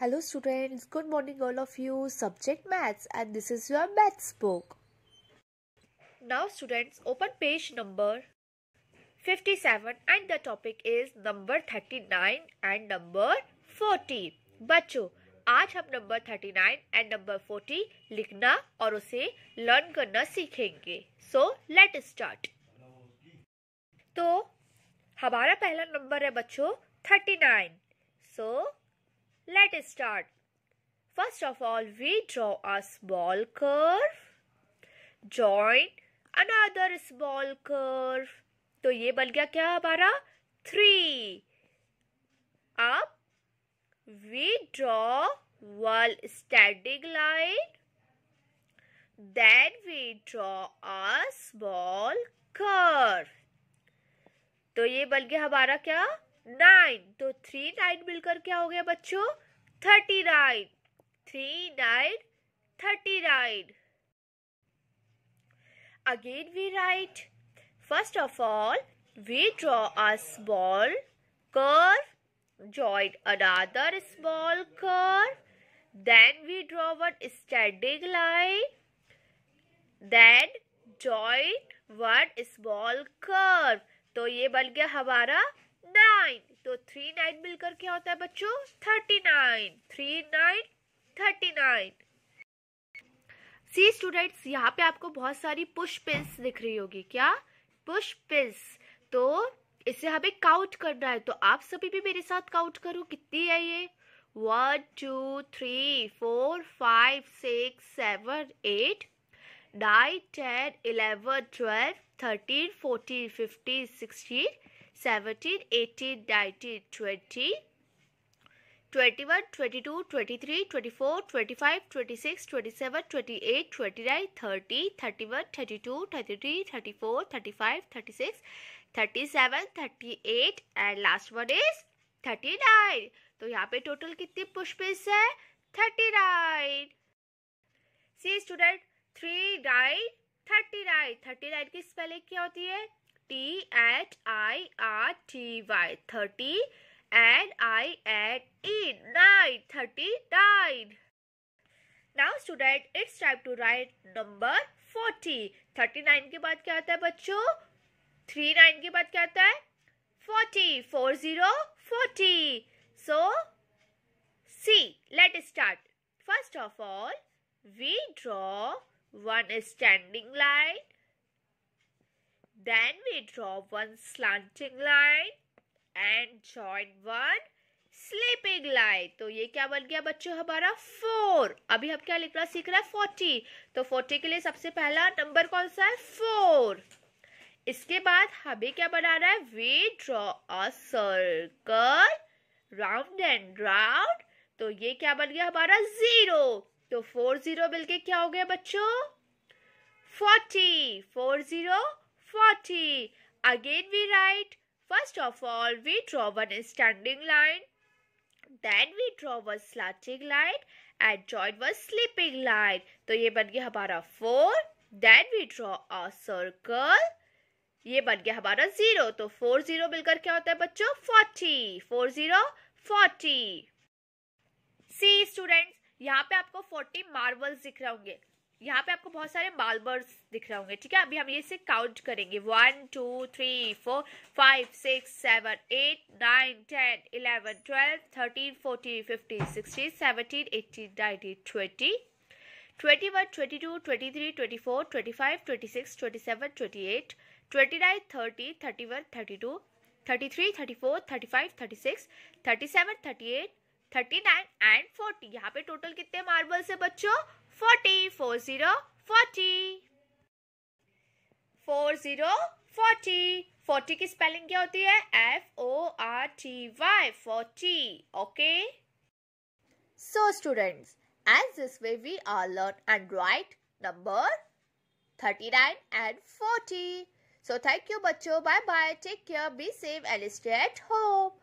Hello students good morning all of you subject maths and this is your maths book now students open page number 57 and the topic is number 39 and number 40 बच्चों आज हम number 39 and number 40 लिखना और उसे learn करना सीखेंगे so let start तो हमारा पहला नंबर है बच्चों nine so Let us start. First of all, we draw a small curve. Join another small curve. तो ये बन गया क्या हमारा थ्री अब we draw one standing line then we draw a small curve तो ये बन गया हमारा क्या नाइन तो थ्री नाइन मिलकर क्या हो गया बच्चों thirty nine three nine thirty nine again we write first of all we draw a small curve join another small curve then we draw one standing line then join one small curve तो ये बन गया हमारा nine तो three nine मिलकर क्या होता है बच्चों thirty nine three nine thirty nine see students यहाँ पे आपको बहुत सारी पुश पिंस दिख रही होगी क्या पुश पिंस तो इसे हमें काउंट करना है तो आप सभी भी मेरे साथ काउंट करो कितनी है ये one two three four five six seven eight nine ten eleven twelve thirteen fourteen fifteen sixteen 17, 18, 19, 20, 21, 22, 23, 24, 25, 26, 27, 28, 29, 30, 31, 32, 33, 34, 35, 36, 37, 38 and last one is 39. तो यहाँ पे टोटल कितने पुष्पिस है 39. See student three nine thirty nine thirty nine की स्पेलिंग क्या होती है T H I R T Y 30 and I add E 9 39. Now student it's time to write number 40. 39 के बाद क्या आता है बच्चों 39 के बाद क्या आता है 40 40 40. So see let's start. First of all we draw one standing line Then we draw one slanting line and join one sleeping line तो ये क्या बन गया बच्चों हमारा फोर अभी हम क्या लिखना सीख रहे हैं फोर्टी तो फोर्टी के लिए सबसे पहला नंबर कौन सा है फोर इसके बाद हमें क्या बनाना है we draw a circle round and round तो ये क्या बन गया हमारा जीरो तो फोर जीरो मिलके क्या हो गया बच्चों forty four zero 40. Again we write, first of all we draw one standing line, then we draw one slanting line and join one sleeping line. So ये बन गया हमारा 4. Then we draw a circle. ये बन गया हमारा zero तो four zero मिलकर क्या होता है बच्चों forty four zero forty see students यहाँ पे आपको फोर्टी मार्बल्स दिख रहे होंगे यहाँ पे आपको बहुत सारे बाल्बर्स दिख रहे होंगे ठीक है अभी हम ये से काउंट करेंगे one two three four five six seven eight nine ten eleven twelve thirteen fourteen fifteen sixteen seventeen eighteen nineteen twenty twenty one twenty two twenty three twenty four twenty five twenty six twenty seven twenty eight twenty nine thirty thirty one thirty two thirty three thirty four thirty five thirty six thirty seven thirty eight thirty nine and forty यहाँ पे total कितने marbles है बच्चों forty four zero forty four zero forty forty की spelling क्या होती है F O R T Y forty okay so students and this way we are learn and write number thirty nine and forty so thank you बच्चों bye bye take care be safe and stay at home